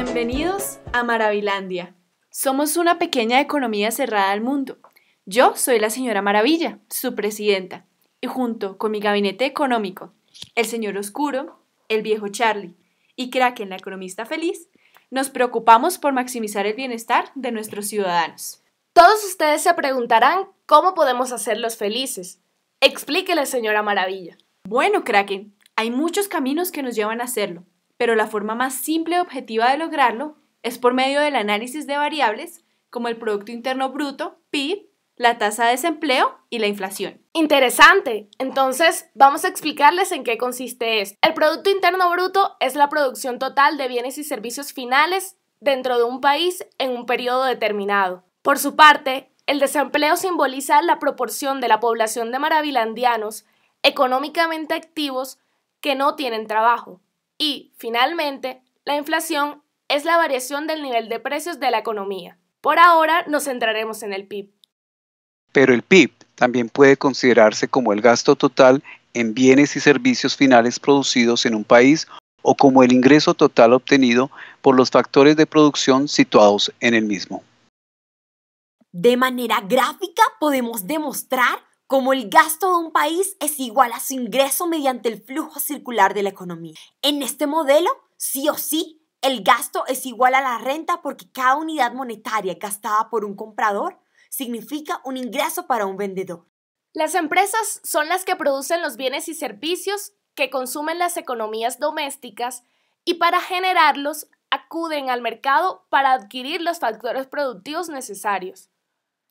Bienvenidos a Maravilandia. Somos una pequeña economía cerrada al mundo. Yo soy la señora Maravilla, su presidenta, y junto con mi gabinete económico, el señor Oscuro, el viejo Charlie y Kraken, la economista feliz, nos preocupamos por maximizar el bienestar de nuestros ciudadanos. Todos ustedes se preguntarán cómo podemos hacerlos felices. Explíquele, señora Maravilla. Bueno, Kraken, hay muchos caminos que nos llevan a hacerlo, pero la forma más simple y objetiva de lograrlo es por medio del análisis de variables como el Producto Interno Bruto, PIB, la tasa de desempleo y la inflación. Interesante. Entonces, vamos a explicarles en qué consiste esto. El Producto Interno Bruto es la producción total de bienes y servicios finales dentro de un país en un periodo determinado. Por su parte, el desempleo simboliza la proporción de la población de maravilandianos económicamente activos que no tienen trabajo. Y, finalmente, la inflación es la variación del nivel de precios de la economía. Por ahora nos centraremos en el PIB. Pero el PIB también puede considerarse como el gasto total en bienes y servicios finales producidos en un país o como el ingreso total obtenido por los factores de producción situados en el mismo. De manera gráfica podemos demostrar como el gasto de un país es igual a su ingreso mediante el flujo circular de la economía. En este modelo, sí o sí, el gasto es igual a la renta porque cada unidad monetaria gastada por un comprador significa un ingreso para un vendedor. Las empresas son las que producen los bienes y servicios que consumen las economías domésticas y para generarlos acuden al mercado para adquirir los factores productivos necesarios.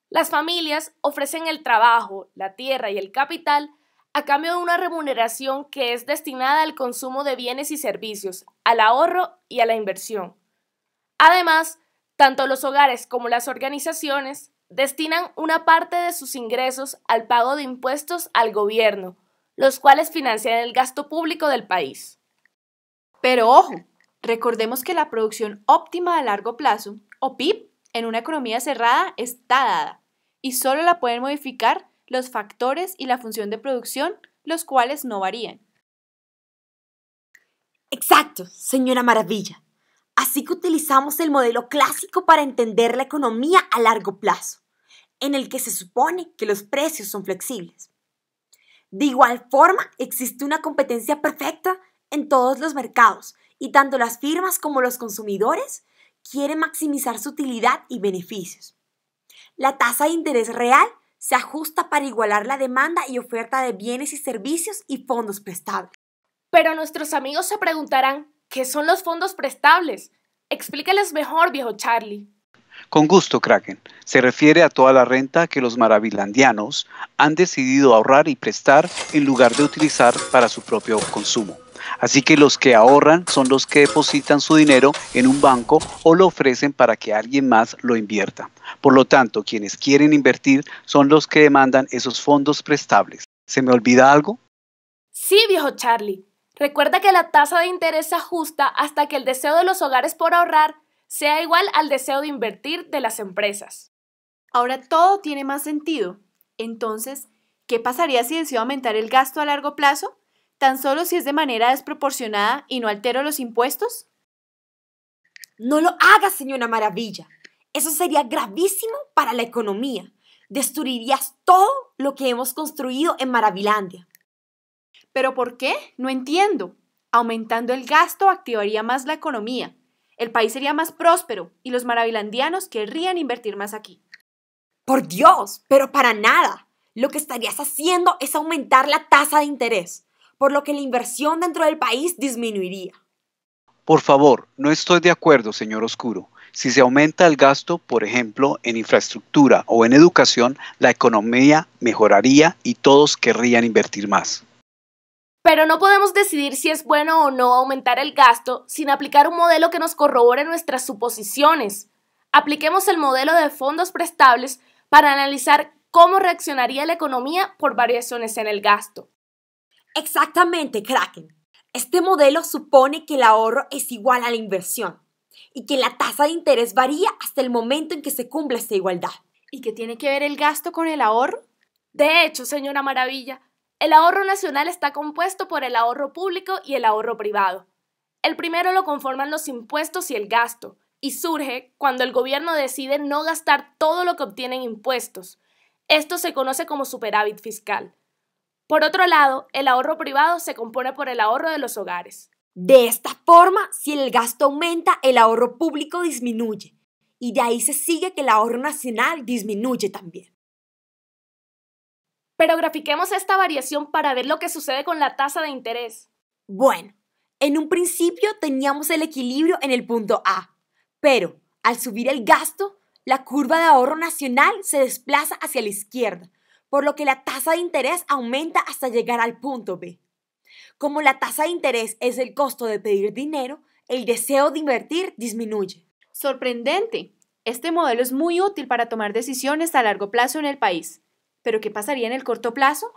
Las familias ofrecen el trabajo, la tierra y el capital a cambio de una remuneración que es destinada al consumo de bienes y servicios, al ahorro y a la inversión. Además, tanto los hogares como las organizaciones destinan una parte de sus ingresos al pago de impuestos al gobierno, los cuales financian el gasto público del país. Pero ojo, recordemos que la producción óptima a largo plazo, o PIB, en una economía cerrada está dada y solo la pueden modificar los factores y la función de producción, los cuales no varían. Exacto, señora Maravilla. Así que utilizamos el modelo clásico para entender la economía a largo plazo, en el que se supone que los precios son flexibles. De igual forma, existe una competencia perfecta en todos los mercados y tanto las firmas como los consumidores quiere maximizar su utilidad y beneficios. La tasa de interés real se ajusta para igualar la demanda y oferta de bienes y servicios y fondos prestables. Pero nuestros amigos se preguntarán, ¿qué son los fondos prestables? Explícales mejor, viejo Charlie. Con gusto, Kraken. Se refiere a toda la renta que los maravilandianos han decidido ahorrar y prestar en lugar de utilizar para su propio consumo. Así que los que ahorran son los que depositan su dinero en un banco o lo ofrecen para que alguien más lo invierta. Por lo tanto, quienes quieren invertir son los que demandan esos fondos prestables. ¿Se me olvida algo? Sí, viejo Charlie. Recuerda que la tasa de interés se ajusta hasta que el deseo de los hogares por ahorrar sea igual al deseo de invertir de las empresas. Ahora todo tiene más sentido. Entonces, ¿qué pasaría si decido aumentar el gasto a largo plazo? tan solo si es de manera desproporcionada y no altero los impuestos? No lo hagas, señora Maravilla. Eso sería gravísimo para la economía. Destruirías todo lo que hemos construido en Maravilandia. ¿Pero por qué? No entiendo. Aumentando el gasto activaría más la economía. El país sería más próspero y los maravilandianos querrían invertir más aquí. Por Dios, pero para nada. Lo que estarías haciendo es aumentar la tasa de interés por lo que la inversión dentro del país disminuiría. Por favor, no estoy de acuerdo, señor Oscuro. Si se aumenta el gasto, por ejemplo, en infraestructura o en educación, la economía mejoraría y todos querrían invertir más. Pero no podemos decidir si es bueno o no aumentar el gasto sin aplicar un modelo que nos corrobore nuestras suposiciones. Apliquemos el modelo de fondos prestables para analizar cómo reaccionaría la economía por variaciones en el gasto. Exactamente, Kraken. Este modelo supone que el ahorro es igual a la inversión y que la tasa de interés varía hasta el momento en que se cumpla esta igualdad. ¿Y qué tiene que ver el gasto con el ahorro? De hecho, señora Maravilla, el ahorro nacional está compuesto por el ahorro público y el ahorro privado. El primero lo conforman los impuestos y el gasto, y surge cuando el gobierno decide no gastar todo lo que obtienen impuestos. Esto se conoce como superávit fiscal. Por otro lado, el ahorro privado se compone por el ahorro de los hogares. De esta forma, si el gasto aumenta, el ahorro público disminuye. Y de ahí se sigue que el ahorro nacional disminuye también. Pero grafiquemos esta variación para ver lo que sucede con la tasa de interés. Bueno, en un principio teníamos el equilibrio en el punto A, pero al subir el gasto, la curva de ahorro nacional se desplaza hacia la izquierda por lo que la tasa de interés aumenta hasta llegar al punto B. Como la tasa de interés es el costo de pedir dinero, el deseo de invertir disminuye. Sorprendente. Este modelo es muy útil para tomar decisiones a largo plazo en el país. Pero ¿qué pasaría en el corto plazo?